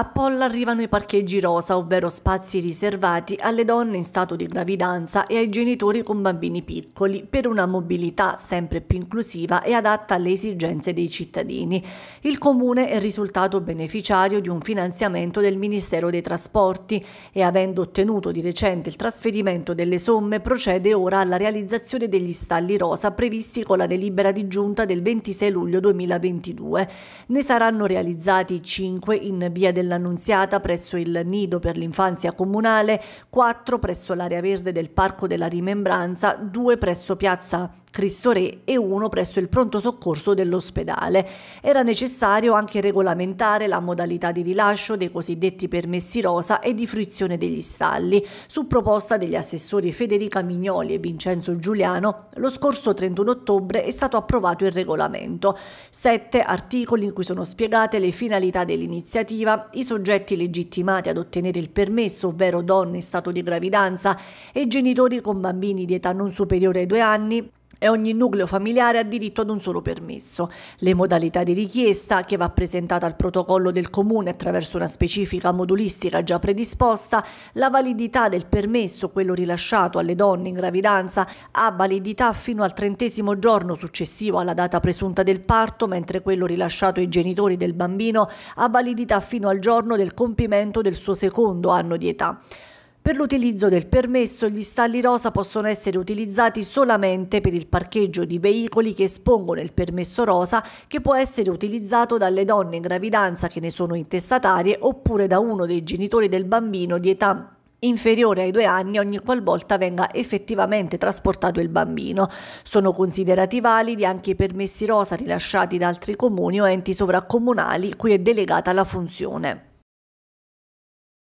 A Polla arrivano i parcheggi rosa, ovvero spazi riservati alle donne in stato di gravidanza e ai genitori con bambini piccoli, per una mobilità sempre più inclusiva e adatta alle esigenze dei cittadini. Il comune è risultato beneficiario di un finanziamento del Ministero dei Trasporti e avendo ottenuto di recente il trasferimento delle somme procede ora alla realizzazione degli stalli rosa previsti con la delibera di giunta del 26 luglio 2022. Ne saranno realizzati 5 in via del dell'Annunziata presso il Nido per l'infanzia comunale, 4 presso l'area verde del Parco della Rimembranza, 2 presso Piazza Cristo Re e uno presso il pronto soccorso dell'ospedale. Era necessario anche regolamentare la modalità di rilascio dei cosiddetti permessi rosa e di fruizione degli stalli. Su proposta degli assessori Federica Mignoli e Vincenzo Giuliano, lo scorso 31 ottobre è stato approvato il regolamento. Sette articoli in cui sono spiegate le finalità dell'iniziativa, i soggetti legittimati ad ottenere il permesso, ovvero donne in stato di gravidanza e genitori con bambini di età non superiore ai due anni e ogni nucleo familiare ha diritto ad un solo permesso. Le modalità di richiesta, che va presentata al protocollo del comune attraverso una specifica modulistica già predisposta, la validità del permesso, quello rilasciato alle donne in gravidanza, ha validità fino al trentesimo giorno successivo alla data presunta del parto, mentre quello rilasciato ai genitori del bambino ha validità fino al giorno del compimento del suo secondo anno di età. Per l'utilizzo del permesso gli stalli rosa possono essere utilizzati solamente per il parcheggio di veicoli che espongono il permesso rosa che può essere utilizzato dalle donne in gravidanza che ne sono intestatarie oppure da uno dei genitori del bambino di età inferiore ai due anni ogni qualvolta venga effettivamente trasportato il bambino. Sono considerati validi anche i permessi rosa rilasciati da altri comuni o enti sovraccomunali cui è delegata la funzione.